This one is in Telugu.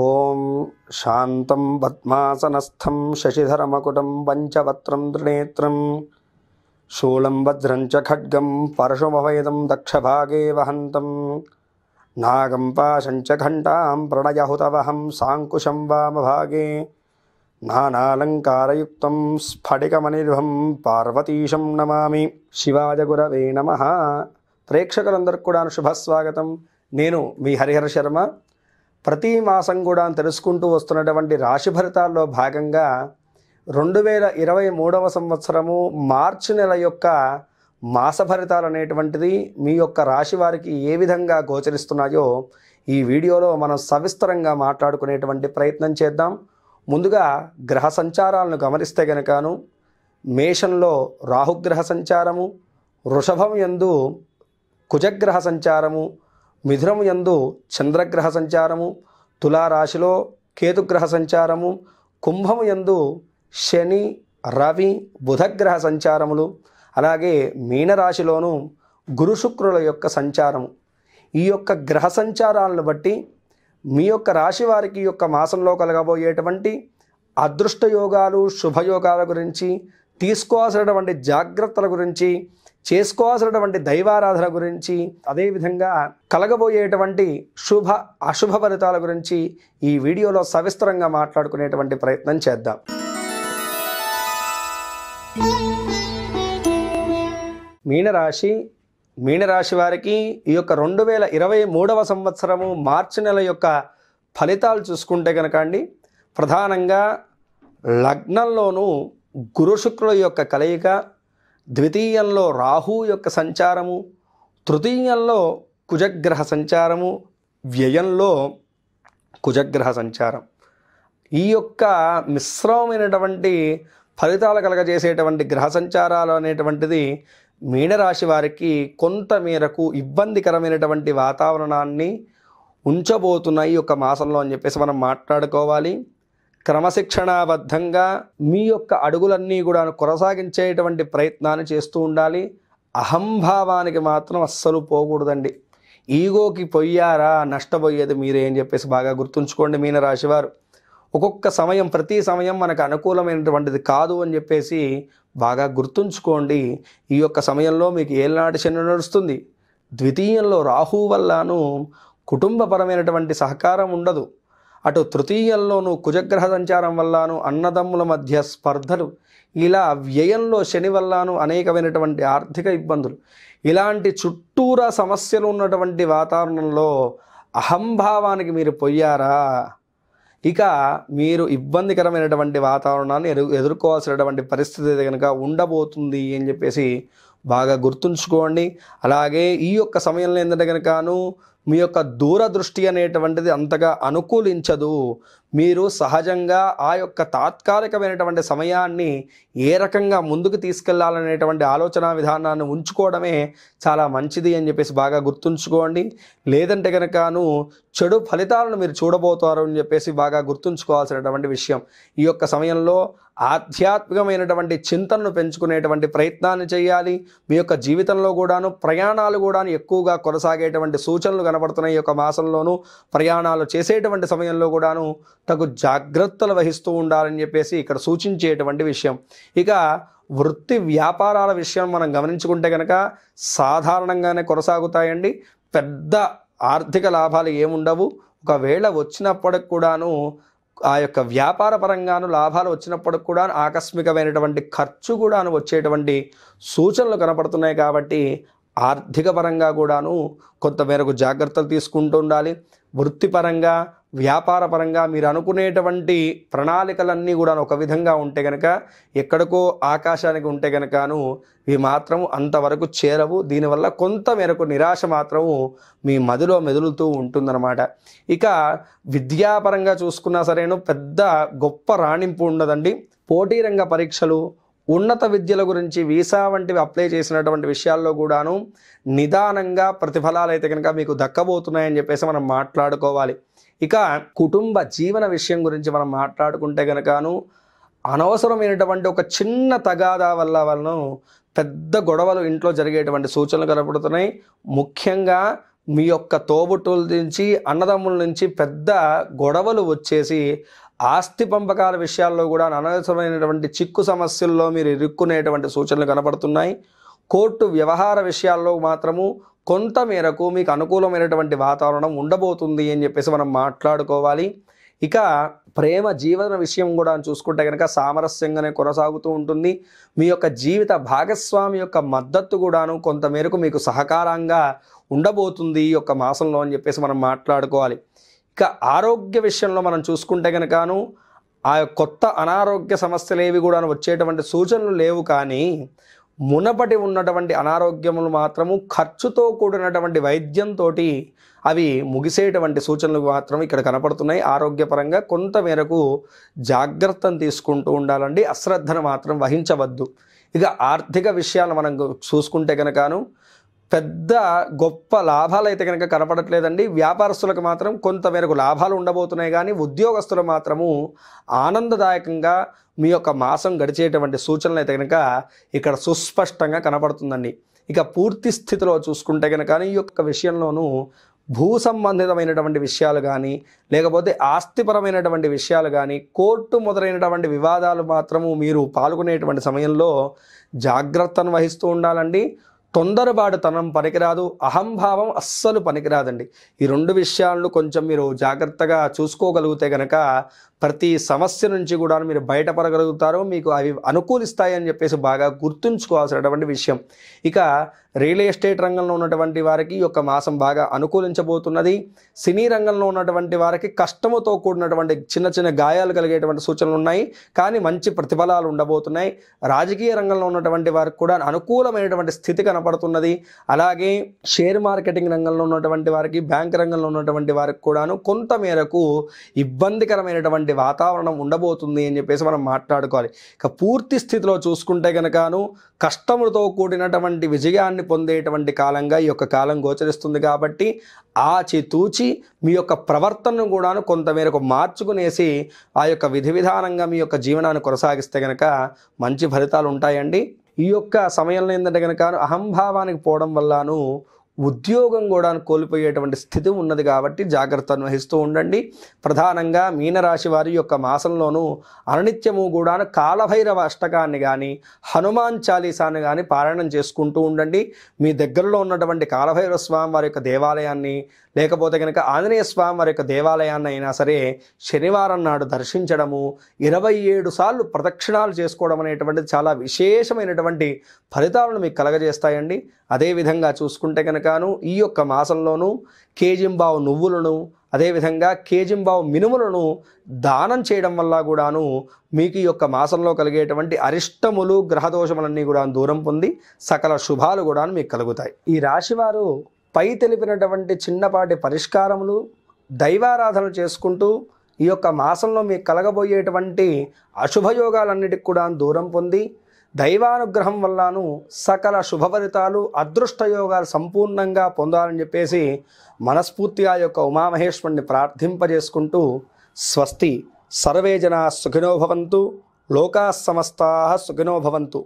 ॐ शान्तं पद्मासनस्थं शशिधरमकुटं पञ्चवत्रं त्रिनेत्रं शूलं भद्रं च खड्गं परशुमभेदं दक्षभागे वहन्तं नागं पाशं च घण्टां प्रणयहुतवहं साङ्कुशं वामभागे नानालङ्कारयुक्तं స్ఫటికమనిర్భం పార్వతీశం నమామి శివాయ గురవే నమ ప్రేక్షకులందరికీ కూడా శుభస్వాగతం నేను మీ హరిహర శర్మ ప్రతి మాసం కూడా తెలుసుకుంటూ వస్తున్నటువంటి రాశి ఫలితాల్లో భాగంగా రెండు వేల ఇరవై మూడవ సంవత్సరము మార్చి నెల యొక్క మాస ఫలితాలు అనేటువంటిది మీ యొక్క రాశి వారికి ఏ విధంగా గోచరిస్తున్నాయో ఈ వీడియోలో మనం సవిస్తరంగా మాట్లాడుకునేటువంటి ప్రయత్నం చేద్దాం ముందుగా గ్రహ సంచారాలను గమనిస్తే గనకాను మేషంలో రాహుగ్రహ సంచారము వృషభం ఎందు కుజగ్రహ సంచారము మిథునము ఎందు చంద్రగ్రహ సంచారము తులారాశిలో కేతుగ్రహ సంచారము కుంభము ఎందు శని రవి బుధగ్రహ సంచారములు అలాగే మీనరాశిలోను గురు శుక్రుల యొక్క సంచారము ఈ యొక్క గ్రహ సంచారాలను బట్టి మీ యొక్క రాశి వారికి యొక్క మాసంలో కలగబోయేటువంటి అదృష్ట యోగాలు శుభయోగాల గురించి తీసుకోవాల్సినటువంటి జాగ్రత్తల గురించి చేసుకోవాల్సినటువంటి దైవారాధన గురించి అదేవిధంగా కలగబోయేటువంటి శుభ అశుభ ఫలితాల గురించి ఈ వీడియోలో సవిస్తరంగా మాట్లాడుకునేటువంటి ప్రయత్నం చేద్దాం మీనరాశి మీనరాశి వారికి ఈ యొక్క రెండు వేల ఇరవై మూడవ సంవత్సరము మార్చి నెల యొక్క ఫలితాలు చూసుకుంటే కనుక అండి ప్రధానంగా లగ్నంలోనూ గురు శుక్రుల యొక్క కలయిక ద్వితీయంలో రాహు యొక్క సంచారము తృతీయంలో కుజగ్రహ సంచారము వ్యయంలో కుజగ్రహ సంచారం ఈ యొక్క మిశ్రమమైనటువంటి ఫలితాలు కలగజేసేటువంటి గ్రహ సంచారాలు అనేటువంటిది మీనరాశి వారికి కొంత మేరకు ఇబ్బందికరమైనటువంటి వాతావరణాన్ని ఉంచబోతున్నాయి ఒక మాసంలో అని చెప్పేసి మనం మాట్లాడుకోవాలి క్రమశిక్షణాబద్ధంగా మీ యొక్క అడుగులన్నీ కూడా కొనసాగించేటువంటి ప్రయత్నాన్ని చేస్తూ ఉండాలి అహంభావానికి మాత్రం అస్సలు పోకూడదండి ఈగోకి పొయ్యారా నష్టపోయేది మీరే అని చెప్పేసి బాగా గుర్తుంచుకోండి మీన రాశివారు ఒక్కొక్క సమయం ప్రతి సమయం మనకు అనుకూలమైనటువంటిది కాదు అని చెప్పేసి బాగా గుర్తుంచుకోండి ఈ యొక్క సమయంలో మీకు ఏళ్ళనాటి చిన్న నడుస్తుంది ద్వితీయంలో రాహు వల్లను కుటుంబపరమైనటువంటి సహకారం ఉండదు అటు తృతీయంలోనూ కుజగ్రహ సంచారం వల్లనూ అన్నదమ్ముల మధ్య స్పర్ధలు ఇలా వ్యయంలో శని వల్లనూ అనేకమైనటువంటి ఆర్థిక ఇబ్బందులు ఇలాంటి చుట్టూరా సమస్యలు ఉన్నటువంటి వాతావరణంలో అహంభావానికి మీరు పోయారా ఇక మీరు ఇబ్బందికరమైనటువంటి వాతావరణాన్ని ఎదు ఎదుర్కోవాల్సినటువంటి పరిస్థితి కనుక ఉండబోతుంది అని చెప్పేసి బాగా గుర్తుంచుకోండి అలాగే ఈ యొక్క సమయంలో ఏంటంటే కనుకను మీ యొక్క దూరదృష్టి అనేటువంటిది అంతగా అనుకూలించదు మీరు సహజంగా ఆ యొక్క తాత్కాలికమైనటువంటి సమయాన్ని ఏ రకంగా ముందుకు తీసుకెళ్లాలనేటువంటి ఆలోచన విధానాన్ని ఉంచుకోవడమే చాలా మంచిది అని చెప్పేసి బాగా గుర్తుంచుకోండి లేదంటే కనుకను చెడు ఫలితాలను మీరు చూడబోతారు అని చెప్పేసి బాగా గుర్తుంచుకోవాల్సినటువంటి విషయం ఈ యొక్క సమయంలో ఆధ్యాత్మికమైనటువంటి చింతనను పెంచుకునేటువంటి ప్రయత్నాన్ని చేయాలి మీ యొక్క జీవితంలో కూడాను ప్రయాణాలు కూడాను ఎక్కువగా కొనసాగేటువంటి సూచనలు కనబడుతున్నాయి ఈ యొక్క మాసంలోనూ ప్రయాణాలు చేసేటువంటి సమయంలో కూడాను తగు జాగ్రత్తలు వహిస్తూ ఉండాలని చెప్పేసి ఇక్కడ సూచించేటువంటి విషయం ఇక వృత్తి వ్యాపారాల విషయం మనం గమనించుకుంటే కనుక సాధారణంగానే కొనసాగుతాయండి పెద్ద ఆర్థిక లాభాలు ఏముండవు ఒకవేళ వచ్చినప్పటికి కూడాను ఆ యొక్క వ్యాపార పరంగాను లాభాలు వచ్చినప్పుడు కూడా ఆకస్మికమైనటువంటి ఖర్చు కూడాను వచ్చేటువంటి సూచనలు కనపడుతున్నాయి కాబట్టి ఆర్థిక పరంగా కూడాను కొంత మేరకు జాగ్రత్తలు తీసుకుంటూ ఉండాలి వృత్తిపరంగా వ్యాపారపరంగా మీరు అనుకునేటువంటి ప్రణాళికలన్నీ కూడా ఒక విధంగా ఉంటే గనక ఎక్కడికో ఆకాశానికి ఉంటే గనకను ఇవి మాత్రం అంతవరకు చేరవు దీనివల్ల కొంత మేరకు నిరాశ మాత్రము మీ మదిలో మెదులుతూ ఉంటుందన్నమాట ఇక విద్యాపరంగా చూసుకున్నా సరేను పెద్ద గొప్ప రాణింపు ఉండదండి పోటీ రంగ పరీక్షలు ఉన్నత విద్యల గురించి వీసా వంటివి అప్లై చేసినటువంటి విషయాల్లో కూడాను నిదానంగా ప్రతిఫలాలు అయితే కనుక మీకు దక్కబోతున్నాయని చెప్పేసి మనం మాట్లాడుకోవాలి ఇక కుటుంబ జీవన విషయం గురించి మనం మాట్లాడుకుంటే కనుకను అనవసరమైనటువంటి ఒక చిన్న తగాదా వల్ల వలన పెద్ద గొడవలు ఇంట్లో జరిగేటువంటి సూచనలు కనపడుతున్నాయి ముఖ్యంగా మీ యొక్క తోబుట్టుల నుంచి అన్నదమ్ముల నుంచి పెద్ద గొడవలు వచ్చేసి ఆస్తి పంపకాల విషయాల్లో కూడా అనవసరమైనటువంటి చిక్కు సమస్యల్లో మీరు ఇరుక్కునేటువంటి సూచనలు కనపడుతున్నాయి కోర్టు వ్యవహార విషయాల్లో మాత్రము కొంత మేరకు మీకు అనుకూలమైనటువంటి వాతావరణం ఉండబోతుంది అని చెప్పేసి మనం మాట్లాడుకోవాలి ఇక ప్రేమ జీవన విషయం కూడా చూసుకుంటే కనుక సామరస్యంగానే కొనసాగుతూ ఉంటుంది మీ యొక్క జీవిత భాగస్వామి యొక్క మద్దతు కూడాను కొంత మేరకు మీకు సహకారంగా ఉండబోతుంది ఈ యొక్క మాసంలో అని చెప్పేసి మనం మాట్లాడుకోవాలి ఇక ఆరోగ్య విషయంలో మనం చూసుకుంటే కనుకను ఆ కొత్త అనారోగ్య సమస్యలు ఏవి కూడా వచ్చేటువంటి సూచనలు లేవు కానీ మునపటి ఉన్నటువంటి అనారోగ్యములు మాత్రము ఖర్చుతో కూడినటువంటి వైద్యంతో అవి ముగిసేటువంటి సూచనలు మాత్రం ఇక్కడ కనపడుతున్నాయి ఆరోగ్యపరంగా కొంత మేరకు జాగ్రత్తను తీసుకుంటూ ఉండాలండి అశ్రద్ధను మాత్రం వహించవద్దు ఇక ఆర్థిక విషయాలు మనం చూసుకుంటే కనుకను పెద్ద గొప్ప లాభాలు అయితే కనుక కనపడట్లేదండి వ్యాపారస్తులకు మాత్రం కొంత మేరకు లాభాలు ఉండబోతున్నాయి కానీ ఉద్యోగస్తులు మాత్రము ఆనందదాయకంగా మీ యొక్క మాసం గడిచేటువంటి సూచనలు అయితే కనుక ఇక్కడ సుస్పష్టంగా కనపడుతుందండి ఇక పూర్తి స్థితిలో చూసుకుంటే కనుక ఈ యొక్క విషయంలోనూ భూ సంబంధితమైనటువంటి విషయాలు కానీ లేకపోతే ఆస్తిపరమైనటువంటి విషయాలు కానీ కోర్టు మొదలైనటువంటి వివాదాలు మాత్రము మీరు పాల్గొనేటువంటి సమయంలో జాగ్రత్తను వహిస్తూ ఉండాలండి తొందరబాటుతనం పనికిరాదు అహంభావం అస్సలు పనికిరాదండి ఈ రెండు విషయాలను కొంచెం మీరు జాగ్రత్తగా చూసుకోగలిగితే కనుక ప్రతి సమస్య నుంచి కూడా మీరు బయటపడగలుగుతారు మీకు అవి అనుకూలిస్తాయి అని చెప్పేసి బాగా గుర్తుంచుకోవాల్సినటువంటి విషయం ఇక రియల్ ఎస్టేట్ రంగంలో ఉన్నటువంటి వారికి యొక్క మాసం బాగా అనుకూలించబోతున్నది సినీ రంగంలో ఉన్నటువంటి వారికి కష్టముతో కూడినటువంటి చిన్న చిన్న గాయాలు కలిగేటువంటి సూచనలు ఉన్నాయి కానీ మంచి ప్రతిఫలాలు ఉండబోతున్నాయి రాజకీయ రంగంలో ఉన్నటువంటి వారికి కూడా అనుకూలమైనటువంటి స్థితి కనపడుతున్నది అలాగే షేర్ మార్కెటింగ్ రంగంలో ఉన్నటువంటి వారికి బ్యాంక్ రంగంలో ఉన్నటువంటి వారికి కూడాను కొంత మేరకు ఇబ్బందికరమైనటువంటి అనేటువంటి వాతావరణం ఉండబోతుంది అని చెప్పేసి మనం మాట్లాడుకోవాలి ఇక పూర్తి స్థితిలో చూసుకుంటే కనుకను కష్టములతో కూడినటువంటి విజయాన్ని పొందేటువంటి కాలంగా ఈ యొక్క కాలం గోచరిస్తుంది కాబట్టి ఆచితూచి మీ యొక్క ప్రవర్తనను కూడాను కొంతమేరకు మార్చుకునేసి ఆ యొక్క విధి విధానంగా మీ యొక్క జీవనాన్ని కొనసాగిస్తే కనుక మంచి ఫలితాలు ఉంటాయండి ఈ యొక్క సమయంలో ఏంటంటే కనుక అహంభావానికి పోవడం వల్లను ఉద్యోగం కూడా కోల్పోయేటువంటి స్థితి ఉన్నది కాబట్టి జాగ్రత్తను వహిస్తూ ఉండండి ప్రధానంగా మీనరాశి వారి యొక్క మాసంలోనూ అనునిత్యము కూడా కాలభైరవ అష్టకాన్ని కానీ హనుమాన్ చాలీసాన్ని కానీ పారాయణం చేసుకుంటూ ఉండండి మీ దగ్గరలో ఉన్నటువంటి కాలభైరవ స్వామి వారి యొక్క దేవాలయాన్ని లేకపోతే కనుక ఆంజనేయ స్వామి వారి యొక్క దేవాలయాన్ని అయినా సరే శనివారం నాడు దర్శించడము ఇరవై ఏడు సార్లు ప్రదక్షిణాలు చేసుకోవడం అనేటువంటిది చాలా విశేషమైనటువంటి ఫలితాలను మీకు కలగజేస్తాయండి అదేవిధంగా చూసుకుంటే కనుక గాను ఈ యొక్క మాసంలోనూ కేజింబావు నువ్వులను అదేవిధంగా కేజింబావు మినుములను దానం చేయడం వల్ల కూడాను మీకు ఈ యొక్క మాసంలో కలిగేటువంటి అరిష్టములు గ్రహదోషములన్నీ కూడా దూరం పొంది సకల శుభాలు కూడా మీకు కలుగుతాయి ఈ రాశివారు పై తెలిపినటువంటి చిన్నపాటి పరిష్కారములు దైవారాధన చేసుకుంటూ ఈ యొక్క మాసంలో మీకు కలగబోయేటువంటి అశుభయోగాలన్నిటికి కూడా దూరం పొంది దైవానుగ్రహం వల్లను సకల శుభఫలితాలు అదృష్టయోగాలు సంపూర్ణంగా పొందాలని చెప్పేసి మనస్ఫూర్తిగా యొక్క ఉమామహేశ్వరుని ప్రార్థింపజేసుకుంటూ స్వస్తి సర్వే జనా సుఖినోభవంతు లోకా సమస్తా సుఖినోభవంతు